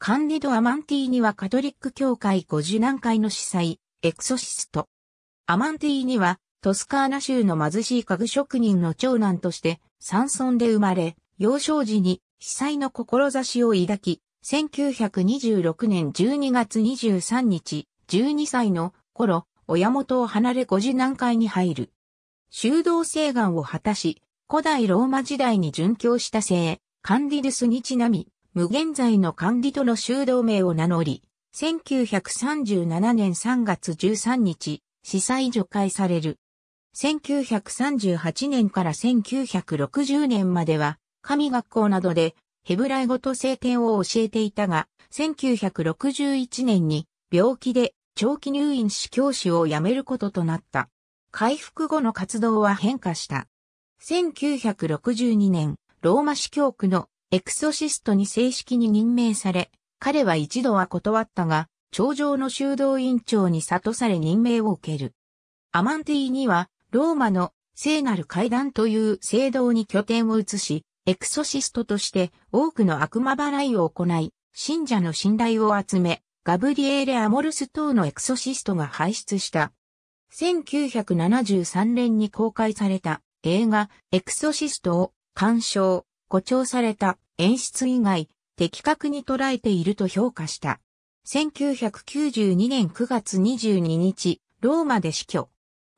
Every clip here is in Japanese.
カンディド・アマンティーニはカトリック教会五十何回の司祭、エクソシスト。アマンティーニは、トスカーナ州の貧しい家具職人の長男として、山村で生まれ、幼少時に司祭の志を抱き、1926年12月23日、12歳の頃、親元を離れ五次南海に入る。修道請願を果たし、古代ローマ時代に殉教した聖、カンディルスにちなみ、無限在の管理との修道名を名乗り、1937年3月13日、司祭除会される。1938年から1960年までは、神学校などでヘブライ語と聖典を教えていたが、1961年に病気で長期入院し教師を辞めることとなった。回復後の活動は変化した。1962年、ローマ司教区のエクソシストに正式に任命され、彼は一度は断ったが、頂上の修道院長に悟され任命を受ける。アマンティには、ローマの聖なる階段という聖堂に拠点を移し、エクソシストとして多くの悪魔払いを行い、信者の信頼を集め、ガブリエーレ・アモルス等のエクソシストが輩出した。1973年に公開された映画エクソシストを鑑賞、誇張された演出以外、的確に捉えていると評価した。1992年9月22日、ローマで死去。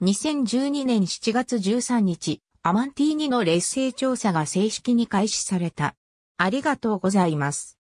2012年7月13日、アマンティーニの劣勢調査が正式に開始された。ありがとうございます。